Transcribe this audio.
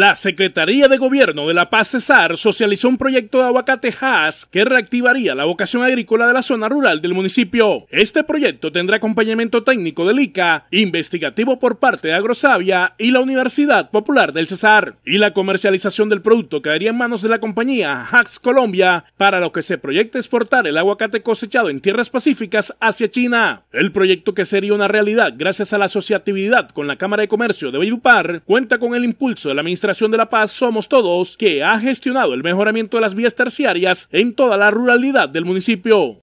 La Secretaría de Gobierno de La Paz Cesar socializó un proyecto de aguacatejas que reactivaría la vocación agrícola de la zona rural del municipio. Este proyecto tendrá acompañamiento técnico del ICA, investigativo por parte de Agrosavia y la Universidad Popular del Cesar, y la comercialización del producto quedaría en manos de la compañía Hax Colombia, para lo que se proyecta exportar el aguacate cosechado en tierras pacíficas hacia China. El proyecto que sería una realidad gracias a la asociatividad con la Cámara de Comercio de Bayupar, cuenta con el impulso de la administración de la Paz Somos Todos, que ha gestionado el mejoramiento de las vías terciarias en toda la ruralidad del municipio.